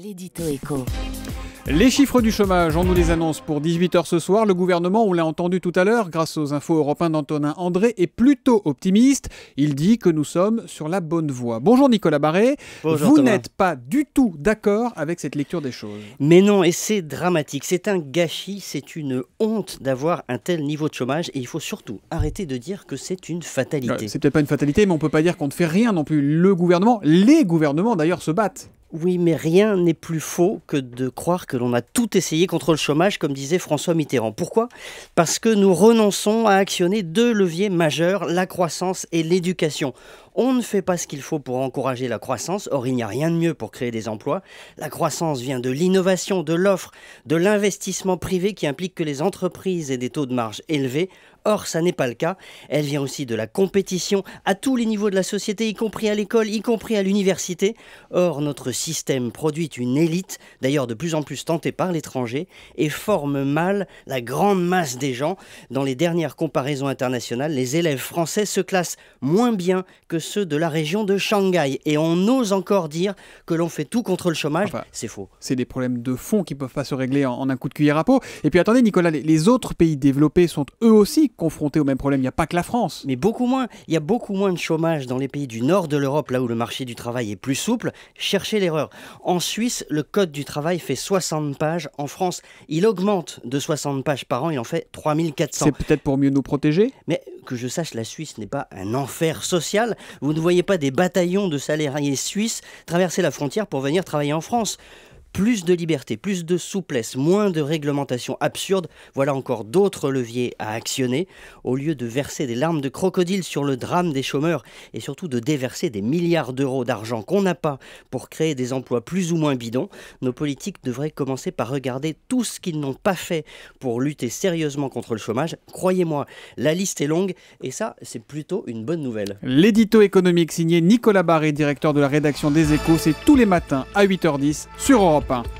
L'édito écho. Les chiffres du chômage, on nous les annonce pour 18h ce soir. Le gouvernement, on l'a entendu tout à l'heure grâce aux infos européens d'Antonin André, est plutôt optimiste. Il dit que nous sommes sur la bonne voie. Bonjour Nicolas Barré. Vous n'êtes pas du tout d'accord avec cette lecture des choses. Mais non, et c'est dramatique. C'est un gâchis, c'est une honte d'avoir un tel niveau de chômage. Et il faut surtout arrêter de dire que c'est une fatalité. c'est peut-être pas une fatalité, mais on ne peut pas dire qu'on ne fait rien non plus. Le gouvernement, les gouvernements d'ailleurs, se battent. Oui, mais rien n'est plus faux que de croire que l'on a tout essayé contre le chômage, comme disait François Mitterrand. Pourquoi Parce que nous renonçons à actionner deux leviers majeurs, la croissance et l'éducation. On ne fait pas ce qu'il faut pour encourager la croissance, or il n'y a rien de mieux pour créer des emplois. La croissance vient de l'innovation, de l'offre, de l'investissement privé qui implique que les entreprises aient des taux de marge élevés. Or, ça n'est pas le cas. Elle vient aussi de la compétition à tous les niveaux de la société, y compris à l'école, y compris à l'université. Or, notre système produit une élite, d'ailleurs de plus en plus tentée par l'étranger, et forme mal la grande masse des gens. Dans les dernières comparaisons internationales, les élèves français se classent moins bien que ceux de la région de Shanghai. Et on ose encore dire que l'on fait tout contre le chômage. c'est faux. C'est des problèmes de fond qui ne peuvent pas se régler en, un coup de cuillère à peau. Et puis attendez, Nicolas, les, autres pays développés sont eux aussi confrontés au même problème. Il n'y a pas que la France. Mais beaucoup moins. Il y a beaucoup moins de chômage dans les pays du nord de l'Europe, là où le marché du travail est plus souple. Cherchez l'erreur. En Suisse, le Code du travail fait 60 pages. En France, il augmente de 60 pages par an. Il en fait 3400. C'est peut-être pour mieux nous protéger Mais que je sache, la Suisse n'est pas un enfer social. Vous ne voyez pas des bataillons de salariés suisses traverser la frontière pour venir travailler en France plus de liberté, plus de souplesse, moins de réglementation absurde, voilà encore d'autres leviers à actionner. Au lieu de verser des larmes de crocodile sur le drame des chômeurs et surtout de déverser des milliards d'euros d'argent qu'on n'a pas pour créer des emplois plus ou moins bidons, nos politiques devraient commencer par regarder tout ce qu'ils n'ont pas fait pour lutter sérieusement contre le chômage. Croyez-moi, la liste est longue et ça, c'est plutôt une bonne nouvelle. L'édito économique signé Nicolas Barré, directeur de la rédaction des Échos, c'est tous les matins à 8h10 sur Europe. Europe